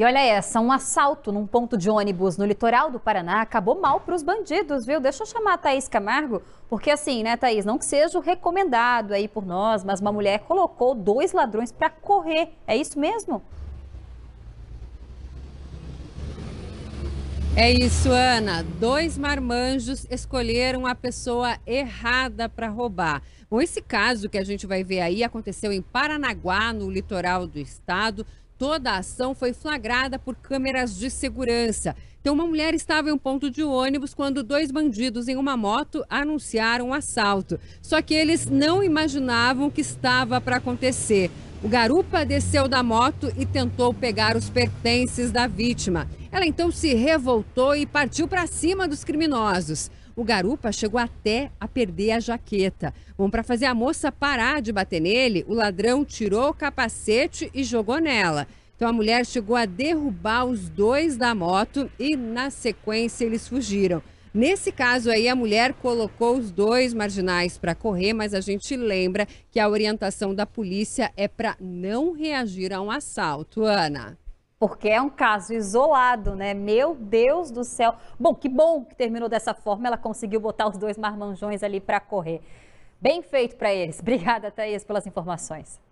E olha essa, um assalto num ponto de ônibus no litoral do Paraná acabou mal para os bandidos, viu? Deixa eu chamar a Thaís Camargo, porque assim, né, Thaís, não que seja recomendado aí por nós, mas uma mulher colocou dois ladrões para correr. É isso mesmo? É isso, Ana. Dois marmanjos escolheram a pessoa errada para roubar. Bom, esse caso que a gente vai ver aí aconteceu em Paranaguá, no litoral do estado. Toda a ação foi flagrada por câmeras de segurança. Então, uma mulher estava em um ponto de ônibus quando dois bandidos em uma moto anunciaram um assalto. Só que eles não imaginavam o que estava para acontecer. O garupa desceu da moto e tentou pegar os pertences da vítima. Ela então se revoltou e partiu para cima dos criminosos. O garupa chegou até a perder a jaqueta. Bom, para fazer a moça parar de bater nele, o ladrão tirou o capacete e jogou nela. Então a mulher chegou a derrubar os dois da moto e, na sequência, eles fugiram. Nesse caso aí, a mulher colocou os dois marginais para correr, mas a gente lembra que a orientação da polícia é para não reagir a um assalto, Ana. Porque é um caso isolado, né? Meu Deus do céu. Bom, que bom que terminou dessa forma, ela conseguiu botar os dois marmanjões ali para correr. Bem feito para eles. Obrigada, Thaís, pelas informações.